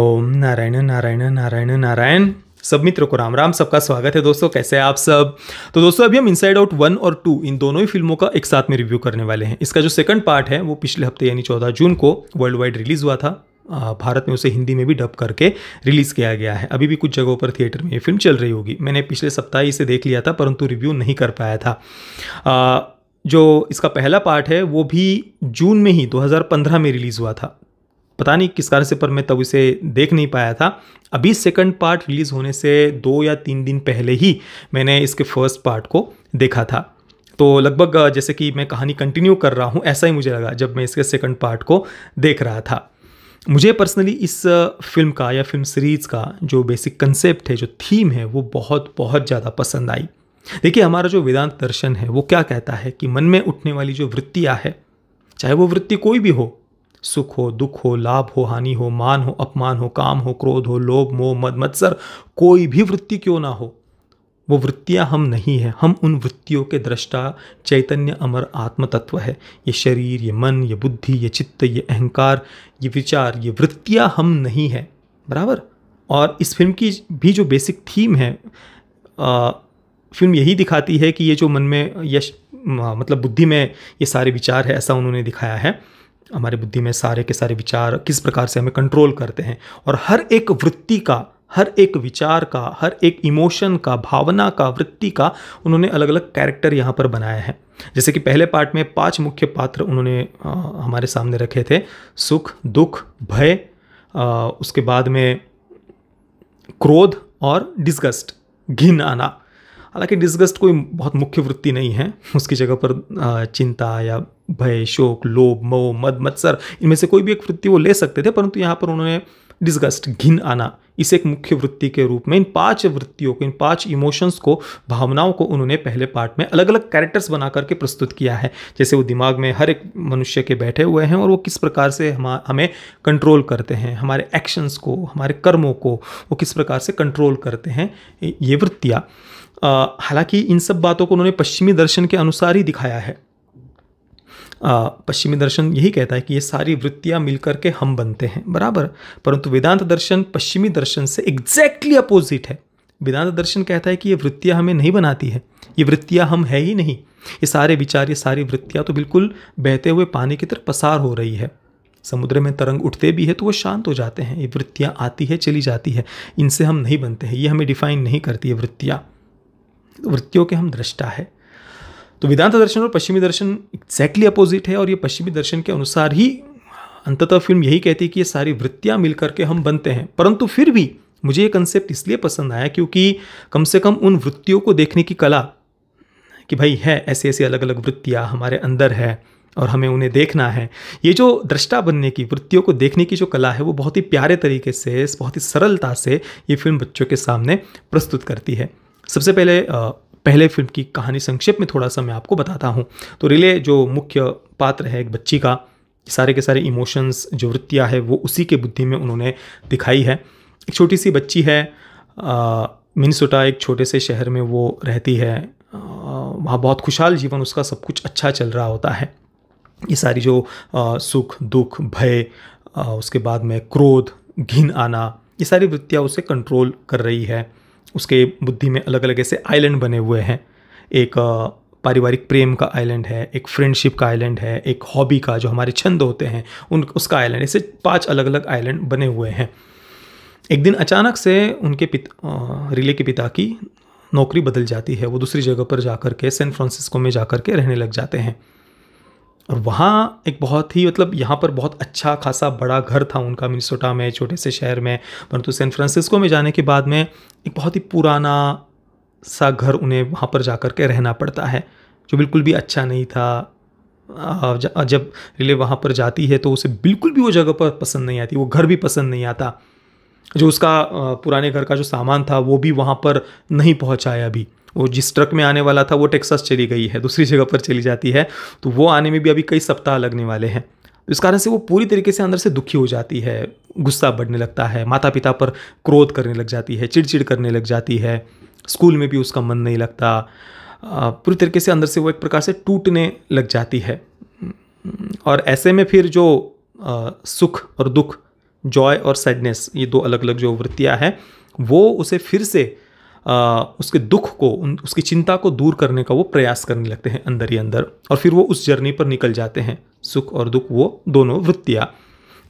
ओम नारायण नारायण नारायण नारायण सब मित्रों को राम राम सबका स्वागत है दोस्तों कैसे हैं आप सब तो दोस्तों अभी हम इनसाइड आउट वन और टू इन दोनों ही फिल्मों का एक साथ में रिव्यू करने वाले हैं इसका जो सेकंड पार्ट है वो पिछले हफ्ते यानी 14 जून को वर्ल्ड वाइड रिलीज़ हुआ था भारत में उसे हिंदी में भी डब करके रिलीज़ किया गया है अभी भी कुछ जगहों पर थिएटर में ये फिल्म चल रही होगी मैंने पिछले सप्ताह इसे देख लिया था परंतु रिव्यू नहीं कर पाया था जो इसका पहला पार्ट है वो भी जून में ही 2015 में रिलीज़ हुआ था पता नहीं किस कारण से पर मैं तब इसे देख नहीं पाया था अभी सेकंड पार्ट रिलीज़ होने से दो या तीन दिन पहले ही मैंने इसके फर्स्ट पार्ट को देखा था तो लगभग जैसे कि मैं कहानी कंटिन्यू कर रहा हूँ ऐसा ही मुझे लगा जब मैं इसके सेकंड पार्ट को देख रहा था मुझे पर्सनली इस फिल्म का या फिल्म सीरीज़ का जो बेसिक कंसेप्ट है जो थीम है वो बहुत बहुत ज़्यादा पसंद आई देखिए हमारा जो वेदांत दर्शन है वो क्या कहता है कि मन में उठने वाली जो वृत्तियाँ है चाहे वो वृत्ति कोई भी हो सुख हो दुख हो लाभ हो हानि हो मान हो अपमान हो काम हो क्रोध हो लोभ मोह मद मत्सर कोई भी वृत्ति क्यों ना हो वो वृत्तियाँ हम नहीं हैं हम उन वृत्तियों के दृष्टा चैतन्य अमर आत्म तत्व है ये शरीर ये मन ये बुद्धि ये चित्त ये अहंकार ये विचार ये वृत्तियाँ हम नहीं हैं बराबर और इस फिल्म की भी जो बेसिक थीम है आ, फिल्म यही दिखाती है कि ये जो मन में यश मतलब बुद्धि में ये सारे विचार है ऐसा उन्होंने दिखाया है हमारे बुद्धि में सारे के सारे विचार किस प्रकार से हमें कंट्रोल करते हैं और हर एक वृत्ति का हर एक विचार का हर एक इमोशन का भावना का वृत्ति का उन्होंने अलग अलग कैरेक्टर यहाँ पर बनाया है जैसे कि पहले पार्ट में पांच मुख्य पात्र उन्होंने आ, हमारे सामने रखे थे सुख दुख भय उसके बाद में क्रोध और डिस्गस्ट घिन आना हालांकि डिस्गस्ट कोई बहुत मुख्य वृत्ति नहीं है उसकी जगह पर चिंता या भय शोक लोभ मोह मद मत्सर इनमें से कोई भी एक वृत्ति वो ले सकते थे परंतु यहाँ पर उन्होंने डिस्गस्ट घिन आना इसे एक मुख्य वृत्ति के रूप में इन पांच वृत्तियों को इन पांच इमोशंस को भावनाओं को उन्होंने पहले पार्ट में अलग अलग कैरेक्टर्स बना करके प्रस्तुत किया है जैसे वो दिमाग में हर एक मनुष्य के बैठे हुए हैं और वो किस प्रकार से हम हमें कंट्रोल करते हैं हमारे एक्शंस को हमारे कर्मों को वो किस प्रकार से कंट्रोल करते हैं ये वृत्तियाँ हालांकि इन सब बातों को उन्होंने पश्चिमी दर्शन के अनुसार ही दिखाया है पश्चिमी दर्शन यही कहता है कि ये सारी वृत्तियाँ मिलकर के हम बनते हैं बराबर परंतु वेदांत दर्शन पश्चिमी दर्शन से एग्जैक्टली अपोजिट है वेदांत दर्शन कहता है कि ये वृत्तियाँ हमें नहीं बनाती है ये वृत्तियाँ हम है ही नहीं ये सारे विचार ये सारी वृत्तियाँ तो बिल्कुल बहते हुए पानी की तरफ पसार हो रही है समुद्र में तरंग उठते भी है तो वो शांत हो जाते हैं ये वृत्तियाँ आती है चली जाती है इनसे हम नहीं बनते हैं ये हमें डिफाइन नहीं करती है वृत्तियाँ वृत्तियों के हम दृष्टा है तो वेदांत दर्शन और पश्चिमी दर्शन एक्जैक्टली अपोजिट है और ये पश्चिमी दर्शन के अनुसार ही अंततः फिल्म यही कहती है कि ये सारी वृत्तियाँ मिल करके हम बनते हैं परंतु फिर भी मुझे ये कंसेप्ट इसलिए पसंद आया क्योंकि कम से कम उन वृत्तियों को देखने की कला कि भाई है ऐसे ऐसे अलग अलग वृत्तियाँ हमारे अंदर है और हमें उन्हें देखना है ये जो दृष्टा बनने की वृत्तियों को देखने की जो कला है वो बहुत ही प्यारे तरीके से बहुत ही सरलता से ये फिल्म बच्चों के सामने प्रस्तुत करती है सबसे पहले पहले फिल्म की कहानी संक्षेप में थोड़ा सा मैं आपको बताता हूँ तो रिले जो मुख्य पात्र है एक बच्ची का सारे के सारे इमोशंस जो वृत्तियाँ है वो उसी के बुद्धि में उन्होंने दिखाई है एक छोटी सी बच्ची है मिनसोटा एक छोटे से शहर में वो रहती है वहाँ बहुत खुशहाल जीवन उसका सब कुछ अच्छा चल रहा होता है ये सारी जो आ, सुख दुख भय उसके बाद में क्रोध घिन आना ये सारी वृत्तियाँ उसे कंट्रोल कर रही है उसके बुद्धि में अलग अलग ऐसे आइलैंड बने हुए हैं एक पारिवारिक प्रेम का आइलैंड है एक फ्रेंडशिप का आइलैंड है एक हॉबी का जो हमारे छंद होते हैं उन उसका आइलैंड ऐसे पांच अलग अलग आइलैंड बने हुए हैं एक दिन अचानक से उनके पिता रिले के पिता की नौकरी बदल जाती है वो दूसरी जगह पर जा कर के सैन फ्रांसिस्को में जा कर के रहने लग जाते हैं और वहाँ एक बहुत ही मतलब यहाँ पर बहुत अच्छा खासा बड़ा घर था उनका मिनिसोटा में छोटे से शहर में परंतु सैन फ्रांसिस्को में जाने के बाद में एक बहुत ही पुराना सा घर उन्हें वहाँ पर जा कर के रहना पड़ता है जो बिल्कुल भी अच्छा नहीं था जब रिले वहाँ पर जाती है तो उसे बिल्कुल भी वो जगह पर पसंद नहीं आती वो घर भी पसंद नहीं आता जो उसका पुराने घर का जो सामान था वो भी वहाँ पर नहीं पहुँचाया अभी वो जिस ट्रक में आने वाला था वो टेक्सास चली गई है दूसरी जगह पर चली जाती है तो वो आने में भी अभी कई सप्ताह लगने वाले हैं इस कारण से वो पूरी तरीके से अंदर से दुखी हो जाती है गुस्सा बढ़ने लगता है माता पिता पर क्रोध करने लग जाती है चिड़चिड़ करने लग जाती है स्कूल में भी उसका मन नहीं लगता पूरी तरीके से अंदर से वो एक प्रकार से टूटने लग जाती है और ऐसे में फिर जो सुख और दुख जॉय और सैडनेस ये दो अलग अलग जो वृत्तियाँ हैं वो उसे फिर से उसके दुख को उन उसकी चिंता को दूर करने का वो प्रयास करने लगते हैं अंदर ही अंदर और फिर वो उस जर्नी पर निकल जाते हैं सुख और दुख वो दोनों वृत्तियाँ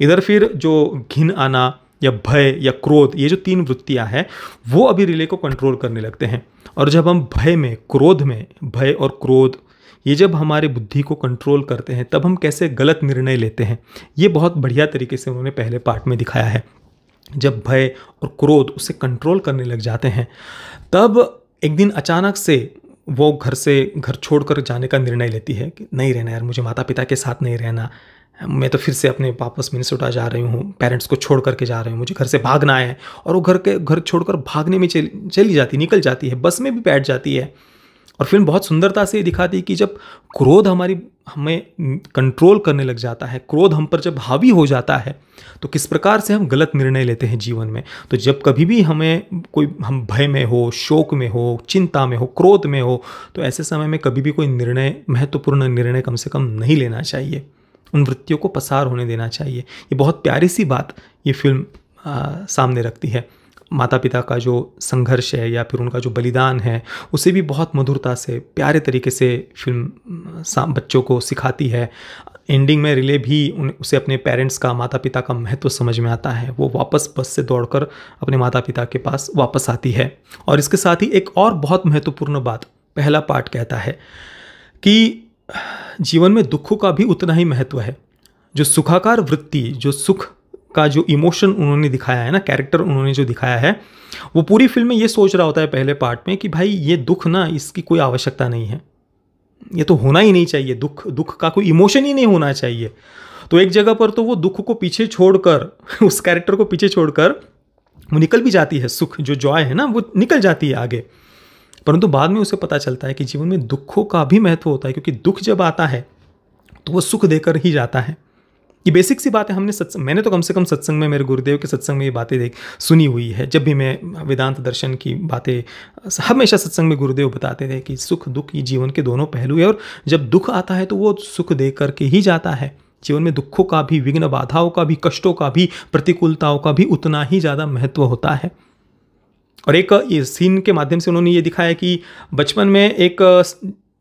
इधर फिर जो घिन आना या भय या क्रोध ये जो तीन वृत्तियाँ हैं वो अभी रिले को कंट्रोल करने लगते हैं और जब हम भय में क्रोध में भय और क्रोध ये जब हमारे बुद्धि को कंट्रोल करते हैं तब हम कैसे गलत निर्णय लेते हैं ये बहुत बढ़िया तरीके से उन्होंने पहले पार्ट में दिखाया है जब भय और क्रोध उसे कंट्रोल करने लग जाते हैं तब एक दिन अचानक से वो घर से घर छोड़कर जाने का निर्णय लेती है कि नहीं रहना यार मुझे माता पिता के साथ नहीं रहना मैं तो फिर से अपने वापस मिनिसोटा जा रही हूँ पेरेंट्स को छोड़ करके जा रही हूँ मुझे घर से भागना है और वो घर के घर छोड़कर भागने में चली चली जाती निकल जाती है बस में भी बैठ जाती है और फिल्म बहुत सुंदरता से ये दिखाती है कि जब क्रोध हमारी हमें कंट्रोल करने लग जाता है क्रोध हम पर जब हावी हो जाता है तो किस प्रकार से हम गलत निर्णय लेते हैं जीवन में तो जब कभी भी हमें कोई हम भय में हो शोक में हो चिंता में हो क्रोध में हो तो ऐसे समय में कभी भी कोई निर्णय महत्वपूर्ण निर्णय कम से कम नहीं लेना चाहिए उन वृत्तियों को पसार होने देना चाहिए ये बहुत प्यारी सी बात ये फिल्म आ, सामने रखती है माता पिता का जो संघर्ष है या फिर उनका जो बलिदान है उसे भी बहुत मधुरता से प्यारे तरीके से फिल्म बच्चों को सिखाती है एंडिंग में रिले भी उन उसे अपने पेरेंट्स का माता पिता का महत्व समझ में आता है वो वापस बस से दौड़कर अपने माता पिता के पास वापस आती है और इसके साथ ही एक और बहुत महत्वपूर्ण बात पहला पार्ट कहता है कि जीवन में दुखों का भी उतना ही महत्व है जो सुखाकार वृत्ति जो सुख का जो इमोशन उन्होंने दिखाया है ना कैरेक्टर उन्होंने जो दिखाया है वो पूरी फिल्म में ये सोच रहा होता है पहले पार्ट में कि भाई ये दुख ना इसकी कोई आवश्यकता नहीं है ये तो होना ही नहीं चाहिए दुख दुख का कोई इमोशन ही नहीं होना चाहिए तो एक जगह पर तो वो दुख को पीछे छोड़कर उस कैरेक्टर को पीछे छोड़कर वो निकल भी जाती है सुख जो जॉय है ना वो निकल जाती है आगे परंतु बाद में उसे पता चलता है कि जीवन में दुखों का भी महत्व होता है क्योंकि दुख जब आता है तो वो सुख देकर ही जाता है ये बेसिक सी बातें हमने सत्संग मैंने तो कम से कम सत्संग में मेरे गुरुदेव के सत्संग में ये बातें देख सुनी हुई है जब भी मैं वेदांत दर्शन की बातें हमेशा सत्संग में गुरुदेव बताते थे कि सुख दुख ये जीवन के दोनों पहलू है और जब दुख आता है तो वो सुख दे करके ही जाता है जीवन में दुखों का भी विघ्न बाधाओं का भी कष्टों का भी प्रतिकूलताओं का भी उतना ही ज़्यादा महत्व होता है और एक ये सीन के माध्यम से उन्होंने ये दिखाया कि बचपन में एक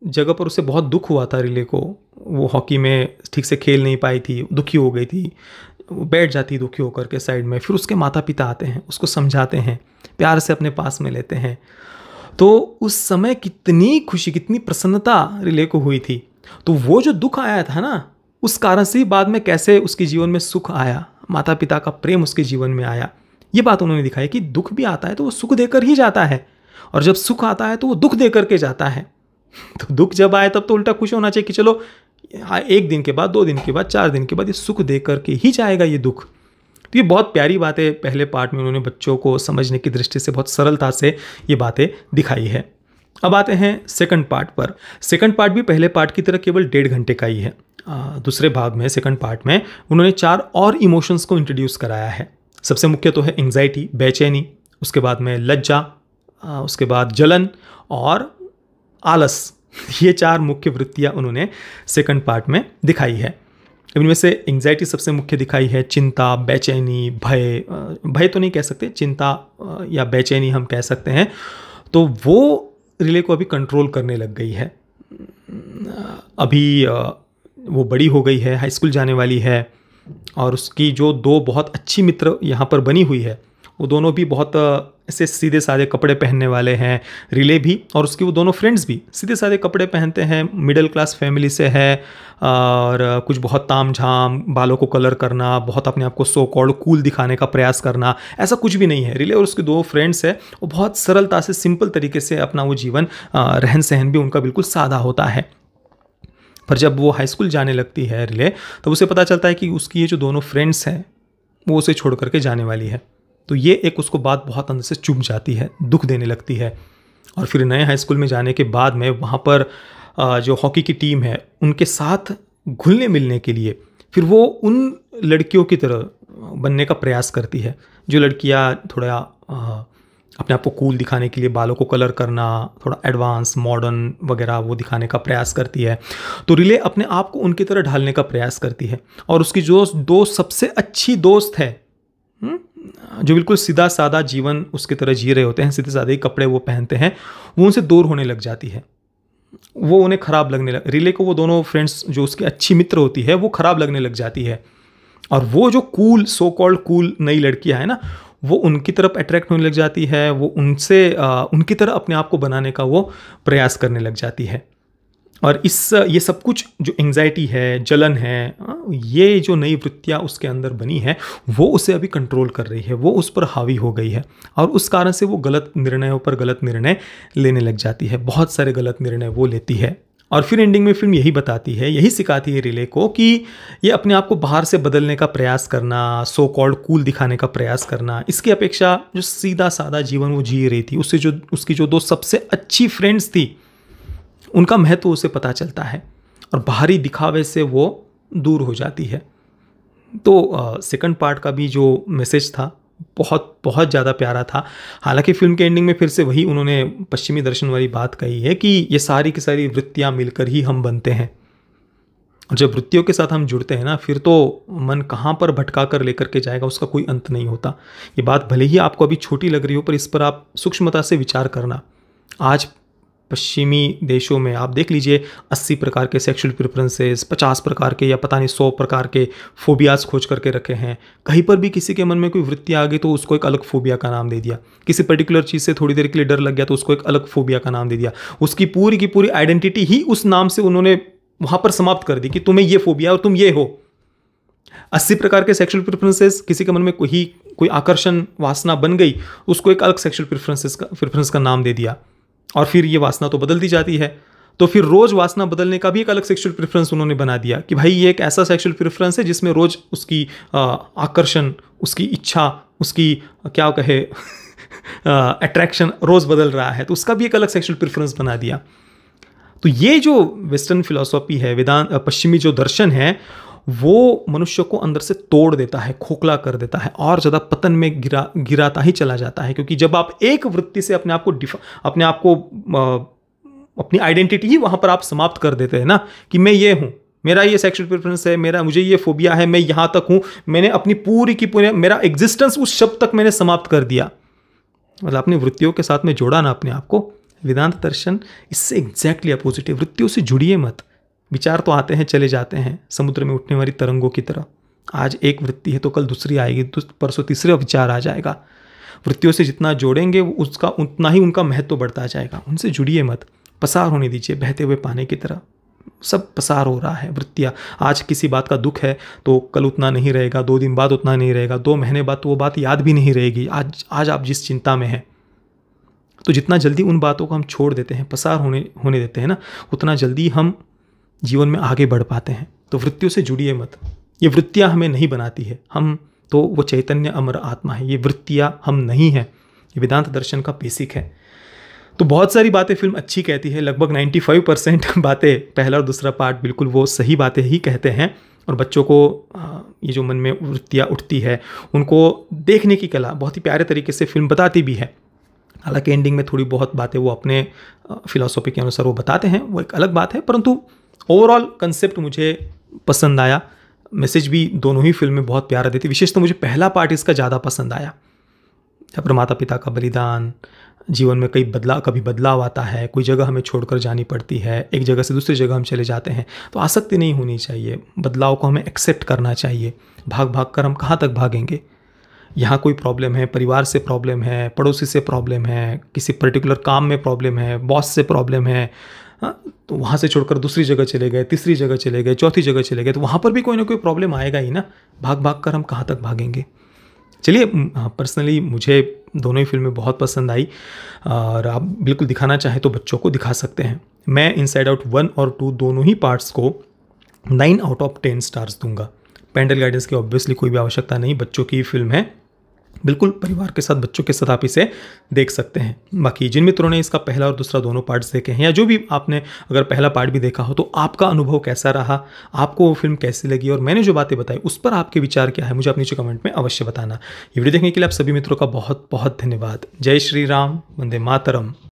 जगह पर उसे बहुत दुख हुआ था रिले को वो हॉकी में ठीक से खेल नहीं पाई थी दुखी हो गई थी बैठ जाती दुखी होकर के साइड में फिर उसके माता पिता आते हैं उसको समझाते हैं प्यार से अपने पास में लेते हैं तो उस समय कितनी खुशी कितनी प्रसन्नता रिले को हुई थी तो वो जो दुख आया था ना उस कारण से ही बाद में कैसे उसके जीवन में सुख आया माता पिता का प्रेम उसके जीवन में आया ये बात उन्होंने दिखाई कि दुख भी आता है तो वो सुख देकर ही जाता है और जब सुख आता है तो वो दुख दे करके जाता है तो दुख जब आए तब तो उल्टा खुश होना चाहिए कि चलो हाँ, एक दिन के बाद दो दिन के बाद चार दिन के बाद ये सुख दे करके ही जाएगा ये दुख तो ये बहुत प्यारी बातें पहले पार्ट में उन्होंने बच्चों को समझने की दृष्टि से बहुत सरलता से ये बातें दिखाई है अब आते हैं सेकंड पार्ट पर सेकंड पार्ट भी पहले पार्ट की तरह केवल डेढ़ घंटे का ही है आ, दूसरे भाग में सेकंड पार्ट में उन्होंने चार और इमोशंस को इंट्रोड्यूस कराया है सबसे मुख्य तो है एंग्जाइटी बेचैनी उसके बाद में लज्जा उसके बाद जलन और आलस ये चार मुख्य वृत्तियाँ उन्होंने सेकंड पार्ट में दिखाई है इनमें से एंग्जाइटी सबसे मुख्य दिखाई है चिंता बेचैनी भय भय तो नहीं कह सकते चिंता या बेचैनी हम कह सकते हैं तो वो रिले को अभी कंट्रोल करने लग गई है अभी वो बड़ी हो गई है हाई स्कूल जाने वाली है और उसकी जो दो बहुत अच्छी मित्र यहाँ पर बनी हुई है वो दोनों भी बहुत ऐसे सीधे साधे कपड़े पहनने वाले हैं रिले भी और उसके वो दोनों फ्रेंड्स भी सीधे साधे कपड़े पहनते हैं मिडिल क्लास फैमिली से है और कुछ बहुत ताम झाम बालों को कलर करना बहुत अपने आप को सो कॉल्ड कूल दिखाने का प्रयास करना ऐसा कुछ भी नहीं है रिले और उसके दो फ्रेंड्स है वो बहुत सरलता से सिंपल तरीके से अपना वो जीवन रहन सहन भी उनका बिल्कुल सादा होता है पर जब वो हाई स्कूल जाने लगती है रिले तब तो उसे पता चलता है कि उसकी ये जो दोनों फ्रेंड्स हैं वो उसे छोड़ करके जाने वाली है तो ये एक उसको बात बहुत अंदर से चुभ जाती है दुख देने लगती है और फिर नए हाई स्कूल में जाने के बाद में वहाँ पर जो हॉकी की टीम है उनके साथ घुलने मिलने के लिए फिर वो उन लड़कियों की तरह बनने का प्रयास करती है जो लड़कियाँ थोड़ा अपने आप को कूल दिखाने के लिए बालों को कलर करना थोड़ा एडवांस मॉडर्न वगैरह वो दिखाने का प्रयास करती है तो रिले अपने आप को उनकी तरह ढालने का प्रयास करती है और उसकी जो दोस्त सबसे अच्छी दोस्त है हुँ? हम्म, जो बिल्कुल सीधा सादा जीवन उसकी तरह जी रहे होते हैं सीधे सादे कपड़े वो पहनते हैं वो उनसे दूर होने लग जाती है वो उन्हें ख़राब लगने लग रिले को वो दोनों फ्रेंड्स जो उसकी अच्छी मित्र होती है वो ख़राब लगने लग जाती है और वो जो कूल सो कॉल्ड कूल नई लड़कियाँ हैं ना वो उनकी तरफ अट्रैक्ट होने लग जाती है वो उनसे आ, उनकी तरह अपने आप को बनाने का वो प्रयास करने लग जाती है और इस ये सब कुछ जो एंग्जाइटी है जलन है हाँ, ये जो नई वृत्तियाँ उसके अंदर बनी है वो उसे अभी कंट्रोल कर रही है वो उस पर हावी हो गई है और उस कारण से वो गलत निर्णयों पर गलत निर्णय लेने लग जाती है बहुत सारे गलत निर्णय वो लेती है और फिर एंडिंग में फिल्म यही बताती है यही सिखाती है रिले को कि ये अपने आप को बाहर से बदलने का प्रयास करना सो कॉल्ड कूल दिखाने का प्रयास करना इसकी अपेक्षा जो सीधा सादा जीवन वो जी रही थी उससे जो उसकी जो दो सबसे अच्छी फ्रेंड्स थी उनका महत्व उसे पता चलता है और बाहरी दिखावे से वो दूर हो जाती है तो सेकंड पार्ट का भी जो मैसेज था बहुत बहुत ज़्यादा प्यारा था हालांकि फिल्म के एंडिंग में फिर से वही उन्होंने पश्चिमी दर्शन वाली बात कही है कि ये सारी की सारी वृत्तियाँ मिलकर ही हम बनते हैं और जब वृत्तियों के साथ हम जुड़ते हैं ना फिर तो मन कहाँ पर भटका कर लेकर के जाएगा उसका कोई अंत नहीं होता ये बात भले ही आपको अभी छोटी लग रही हो पर इस पर आप सूक्ष्मता से विचार करना आज पश्चिमी देशों में आप देख लीजिए 80 प्रकार के सेक्सुअल प्रेफरेंसेस 50 प्रकार के या पता नहीं 100 प्रकार के फोबियाज खोज करके रखे हैं कहीं पर भी किसी के मन में कोई वृत्ति आ गई तो उसको एक अलग फोबिया का नाम दे दिया किसी पर्टिकुलर चीज़ से थोड़ी देर के लिए डर लग गया तो उसको एक अलग फोबिया का नाम दे दिया उसकी पूरी की पूरी आइडेंटिटी ही उस नाम से उन्होंने वहाँ पर समाप्त कर दी कि तुम्हें ये फोबिया और तुम ये हो अस्सी प्रकार के सेक्सुअल प्रेफरेंसेस किसी के मन में कोई कोई आकर्षण वासना बन गई उसको एक अलग सेक्सुअल प्रेफरेंसेस का प्रेफरेंस का नाम दे दिया और फिर ये वासना तो बदलती जाती है तो फिर रोज़ वासना बदलने का भी एक अलग सेक्शुअल प्रेफरेंस उन्होंने बना दिया कि भाई ये एक ऐसा सेक्शुअल प्रेफरेंस है जिसमें रोज़ उसकी आकर्षण उसकी इच्छा उसकी क्या कहे अट्रैक्शन रोज़ बदल रहा है तो उसका भी एक अलग सेक्शुअल प्रेफरेंस बना दिया तो ये जो वेस्टर्न फिलोसॉफी है वेदांत पश्चिमी जो दर्शन है वो मनुष्य को अंदर से तोड़ देता है खोखला कर देता है और ज़्यादा पतन में गिरा गिराता ही चला जाता है क्योंकि जब आप एक वृत्ति से अपने आप को अपने आप को अपनी आइडेंटिटी ही वहाँ पर आप समाप्त कर देते हैं ना कि मैं ये हूँ मेरा ये सेक्सुअल प्रेफरेंस है मेरा मुझे ये फोबिया है मैं यहाँ तक हूँ मैंने अपनी पूरी की पूरी मेरा एग्जिस्टेंस उस शब्द तक मैंने समाप्त कर दिया मतलब अपनी वृत्तियों के साथ में जोड़ा ना अपने आप को वेदांत दर्शन इससे एग्जैक्टली अपोजिट है वृत्तियों से जुड़िए मत विचार तो आते हैं चले जाते हैं समुद्र में उठने वाली तरंगों की तरह आज एक वृत्ति है तो कल दूसरी आएगी तो परसों तीसरा विचार आ जाएगा वृत्तियों से जितना जोड़ेंगे उसका उतना ही उनका महत्व बढ़ता जाएगा उनसे जुड़िए मत पसार होने दीजिए बहते हुए पानी की तरह सब पसार हो रहा है वृत्तियाँ आज किसी बात का दुख है तो कल उतना नहीं रहेगा दो दिन बाद उतना नहीं रहेगा दो महीने बाद तो वो बात याद भी नहीं रहेगी आज आज आप जिस चिंता में हैं तो जितना जल्दी उन बातों को हम छोड़ देते हैं पसार होने होने देते हैं ना उतना जल्दी हम जीवन में आगे बढ़ पाते हैं तो वृत्तियों से जुड़िए मत ये वृत्तियाँ हमें नहीं बनाती है हम तो वो चैतन्य अमर आत्मा है ये वृत्तियाँ हम नहीं हैं ये वेदांत दर्शन का बेसिक है तो बहुत सारी बातें फिल्म अच्छी कहती है लगभग 95 परसेंट बातें पहला और दूसरा पार्ट बिल्कुल वो सही बातें ही कहते हैं और बच्चों को ये जो मन में वृत्तियाँ उठती है उनको देखने की कला बहुत ही प्यारे तरीके से फिल्म बताती भी है हालांकि एंडिंग में थोड़ी बहुत बातें वो अपने फिलोसॉफी के अनुसार वो बताते हैं वो एक अलग बात है परंतु ओवरऑल कंसेप्ट मुझे पसंद आया मैसेज भी दोनों ही फिल्म में बहुत प्यारा देती विशेष तो मुझे पहला पार्ट इसका ज़्यादा पसंद आया अपने माता पिता का बलिदान जीवन में कई बदलाव कभी बदलाव आता है कोई जगह हमें छोड़कर जानी पड़ती है एक जगह से दूसरी जगह हम चले जाते हैं तो आसक्ति नहीं होनी चाहिए बदलाव को हमें एक्सेप्ट करना चाहिए भाग भाग कर हम कहाँ तक भागेंगे यहाँ कोई प्रॉब्लम है परिवार से प्रॉब्लम है पड़ोसी से प्रॉब्लम है किसी पर्टिकुलर काम में प्रॉब्लम है बॉस से प्रॉब्लम है हाँ तो वहाँ से छोड़कर दूसरी जगह चले गए तीसरी जगह चले गए चौथी जगह चले गए तो वहाँ पर भी कोई ना कोई प्रॉब्लम आएगा ही ना भाग भाग कर हम कहाँ तक भागेंगे चलिए पर्सनली हाँ, मुझे दोनों ही फिल्में बहुत पसंद आई और आप बिल्कुल दिखाना चाहें तो बच्चों को दिखा सकते हैं मैं इनसाइड आउट वन और टू दोनों ही पार्ट्स को nine out of ten stars दूंगा पेंडल गाइडेंस की ऑब्वियसली कोई भी आवश्यकता नहीं बच्चों की फिल्म है बिल्कुल परिवार के साथ बच्चों के साथ आप इसे देख सकते हैं बाकी जिन मित्रों ने इसका पहला और दूसरा दोनों पार्ट्स देखे हैं या जो भी आपने अगर पहला पार्ट भी देखा हो तो आपका अनुभव कैसा रहा आपको वो फिल्म कैसी लगी और मैंने जो बातें बताई उस पर आपके विचार क्या है मुझे आप नीचे कमेंट में अवश्य बताना ये वीडियो देखने के लिए आप सभी मित्रों का बहुत बहुत धन्यवाद जय श्री राम वंदे मातरम